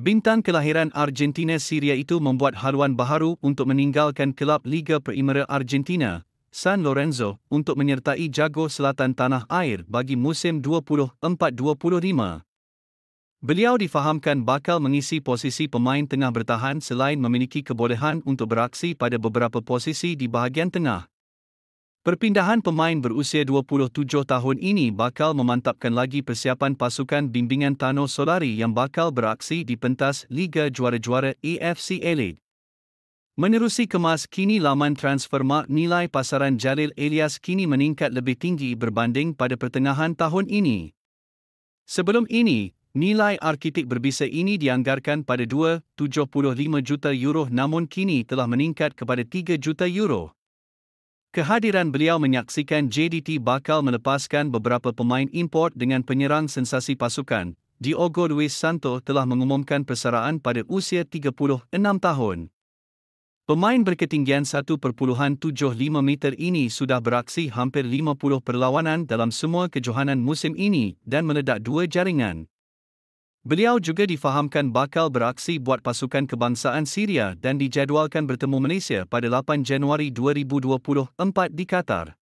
Bintang kelahiran Argentina Syria itu membuat haruan baharu untuk meninggalkan kelab Liga Primera Argentina, San Lorenzo, untuk menyertai jago selatan tanah air bagi musim 24-25. Beliau difahamkan bakal mengisi posisi pemain tengah bertahan selain memiliki kebolehan untuk beraksi pada beberapa posisi di bahagian tengah. Perpindahan pemain berusia 27 tahun ini bakal memantapkan lagi persiapan pasukan bimbingan Tano Solari yang bakal beraksi di pentas Liga Juara-Juara EFC Elite. Menerusi kemas kini laman transfer transfermark nilai pasaran Jalil Elias kini meningkat lebih tinggi berbanding pada pertengahan tahun ini. Sebelum ini, nilai arkitik berbisa ini dianggarkan pada 2.75 juta euro namun kini telah meningkat kepada 3 juta euro. Kehadiran beliau menyaksikan JDT bakal melepaskan beberapa pemain import dengan penyerang sensasi pasukan. Diogo Luis Santo telah mengumumkan persaraan pada usia 36 tahun. Pemain berketinggian 1.75 meter ini sudah beraksi hampir 50 perlawanan dalam semua kejohanan musim ini dan meledak dua jaringan. Beliau juga difahamkan bakal beraksi buat pasukan kebangsaan Syria dan dijadualkan bertemu Malaysia pada 8 Januari 2024 di Qatar.